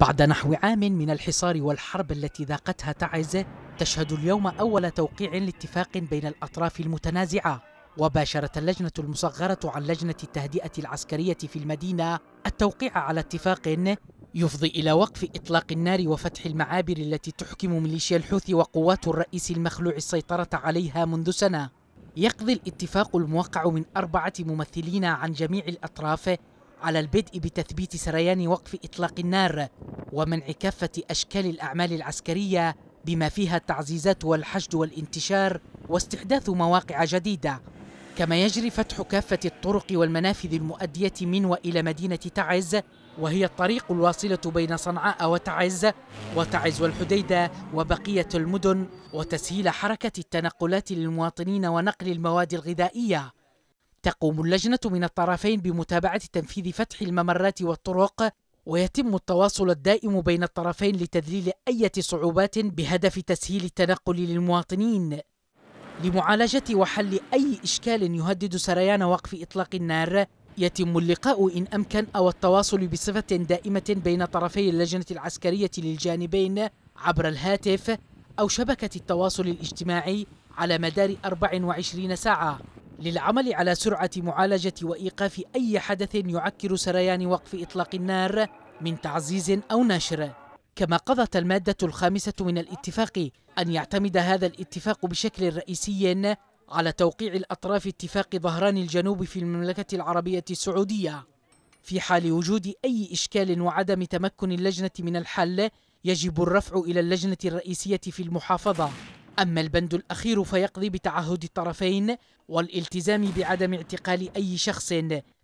بعد نحو عام من الحصار والحرب التي ذاقتها تعز تشهد اليوم أول توقيع لاتفاق بين الأطراف المتنازعة وباشرت اللجنة المصغرة عن لجنة التهدئة العسكرية في المدينة التوقيع على اتفاق يفضي إلى وقف إطلاق النار وفتح المعابر التي تحكم ميليشيا الحوثي وقوات الرئيس المخلوع السيطرة عليها منذ سنة يقضي الاتفاق الموقع من أربعة ممثلين عن جميع الأطراف على البدء بتثبيت سريان وقف اطلاق النار ومنع كافه اشكال الاعمال العسكريه بما فيها التعزيزات والحشد والانتشار واستحداث مواقع جديده كما يجري فتح كافه الطرق والمنافذ المؤديه من والى مدينه تعز وهي الطريق الواصله بين صنعاء وتعز وتعز والحديده وبقيه المدن وتسهيل حركه التنقلات للمواطنين ونقل المواد الغذائيه تقوم اللجنة من الطرفين بمتابعة تنفيذ فتح الممرات والطرق ويتم التواصل الدائم بين الطرفين لتذليل أي صعوبات بهدف تسهيل التنقل للمواطنين لمعالجة وحل أي إشكال يهدد سريان وقف إطلاق النار يتم اللقاء إن أمكن أو التواصل بصفة دائمة بين طرفي اللجنة العسكرية للجانبين عبر الهاتف أو شبكة التواصل الاجتماعي على مدار 24 ساعة للعمل على سرعة معالجة وإيقاف أي حدث يعكر سريان وقف إطلاق النار من تعزيز أو نشر كما قضت المادة الخامسة من الاتفاق أن يعتمد هذا الاتفاق بشكل رئيسي على توقيع الأطراف اتفاق ظهران الجنوب في المملكة العربية السعودية في حال وجود أي إشكال وعدم تمكن اللجنة من الحل يجب الرفع إلى اللجنة الرئيسية في المحافظة أما البند الأخير فيقضي بتعهد الطرفين والالتزام بعدم اعتقال أي شخص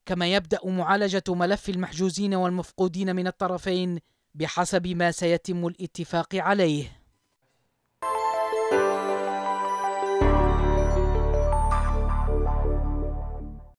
كما يبدأ معالجة ملف المحجوزين والمفقودين من الطرفين بحسب ما سيتم الاتفاق عليه